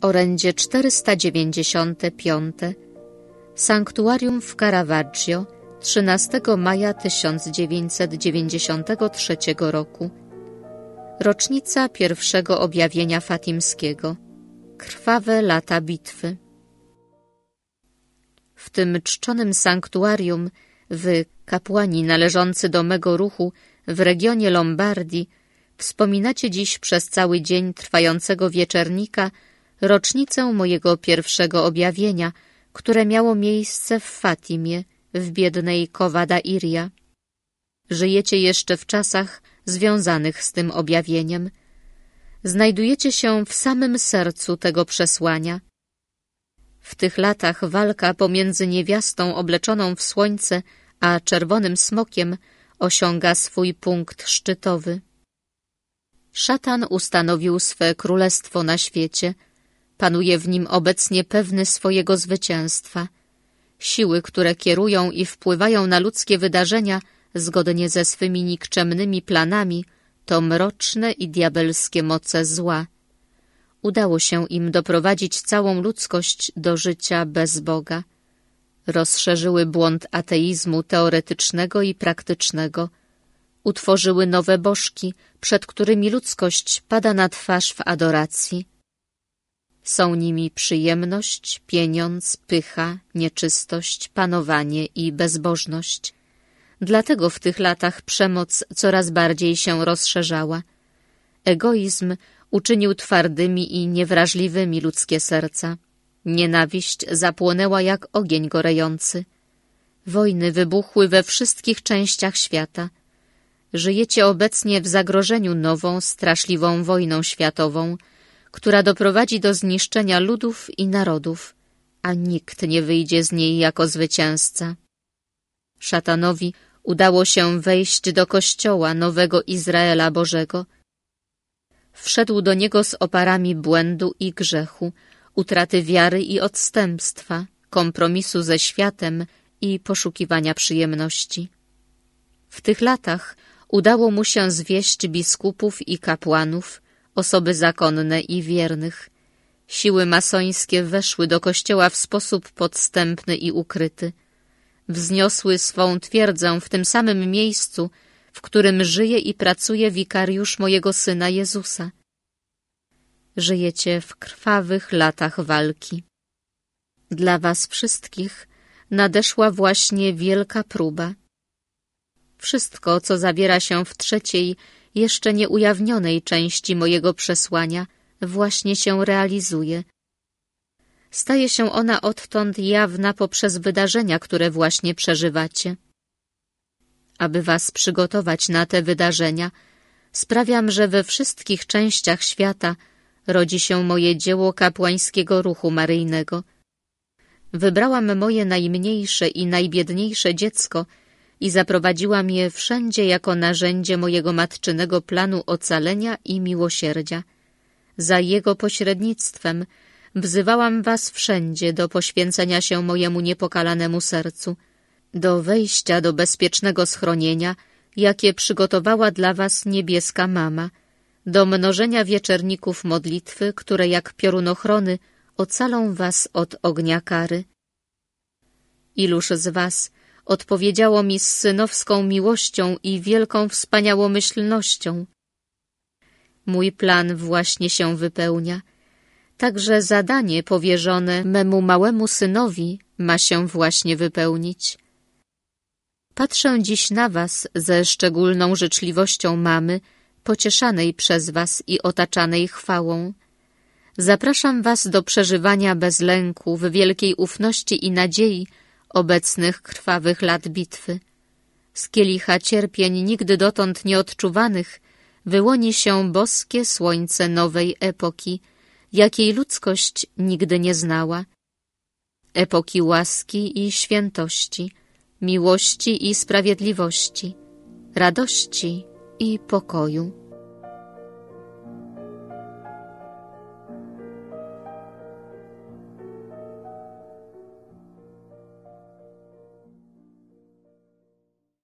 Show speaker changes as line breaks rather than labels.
Orędzie 495 Sanktuarium w Caravaggio 13 maja 1993 roku Rocznica pierwszego objawienia fatimskiego Krwawe lata bitwy W tym czczonym sanktuarium wy, kapłani należący do mego ruchu w regionie Lombardii, wspominacie dziś przez cały dzień trwającego wieczernika rocznicę mojego pierwszego objawienia, które miało miejsce w Fatimie, w biednej Kowada Iria. Żyjecie jeszcze w czasach związanych z tym objawieniem. Znajdujecie się w samym sercu tego przesłania. W tych latach walka pomiędzy niewiastą obleczoną w słońce a czerwonym smokiem osiąga swój punkt szczytowy. Szatan ustanowił swe królestwo na świecie – Panuje w nim obecnie pewny swojego zwycięstwa. Siły, które kierują i wpływają na ludzkie wydarzenia zgodnie ze swymi nikczemnymi planami, to mroczne i diabelskie moce zła. Udało się im doprowadzić całą ludzkość do życia bez Boga. Rozszerzyły błąd ateizmu teoretycznego i praktycznego. Utworzyły nowe bożki, przed którymi ludzkość pada na twarz w adoracji. Są nimi przyjemność, pieniądz, pycha, nieczystość, panowanie i bezbożność. Dlatego w tych latach przemoc coraz bardziej się rozszerzała. Egoizm uczynił twardymi i niewrażliwymi ludzkie serca. Nienawiść zapłonęła jak ogień gorejący. Wojny wybuchły we wszystkich częściach świata. Żyjecie obecnie w zagrożeniu nową, straszliwą wojną światową, która doprowadzi do zniszczenia ludów i narodów, a nikt nie wyjdzie z niej jako zwycięzca. Szatanowi udało się wejść do kościoła nowego Izraela Bożego. Wszedł do niego z oparami błędu i grzechu, utraty wiary i odstępstwa, kompromisu ze światem i poszukiwania przyjemności. W tych latach udało mu się zwieść biskupów i kapłanów, osoby zakonne i wiernych. Siły masońskie weszły do kościoła w sposób podstępny i ukryty. Wzniosły swą twierdzę w tym samym miejscu, w którym żyje i pracuje wikariusz mojego Syna Jezusa. Żyjecie w krwawych latach walki. Dla was wszystkich nadeszła właśnie wielka próba. Wszystko, co zawiera się w trzeciej, jeszcze nieujawnionej części mojego przesłania, właśnie się realizuje. Staje się ona odtąd jawna poprzez wydarzenia, które właśnie przeżywacie. Aby was przygotować na te wydarzenia, sprawiam, że we wszystkich częściach świata rodzi się moje dzieło kapłańskiego ruchu maryjnego. Wybrałam moje najmniejsze i najbiedniejsze dziecko i zaprowadziła mnie wszędzie jako narzędzie mojego matczynego planu ocalenia i miłosierdzia. Za jego pośrednictwem wzywałam was wszędzie do poświęcenia się mojemu niepokalanemu sercu, do wejścia do bezpiecznego schronienia, jakie przygotowała dla was niebieska mama, do mnożenia wieczerników modlitwy, które jak piorunochrony ocalą was od ognia kary. Iluż z was odpowiedziało mi z synowską miłością i wielką wspaniałomyślnością. Mój plan właśnie się wypełnia. Także zadanie powierzone memu małemu synowi ma się właśnie wypełnić. Patrzę dziś na was ze szczególną życzliwością mamy, pocieszanej przez was i otaczanej chwałą. Zapraszam was do przeżywania bez lęku, w wielkiej ufności i nadziei, obecnych krwawych lat bitwy. Z kielicha cierpień nigdy dotąd nieodczuwanych wyłoni się boskie słońce nowej epoki, jakiej ludzkość nigdy nie znała. Epoki łaski i świętości, miłości i sprawiedliwości, radości i pokoju.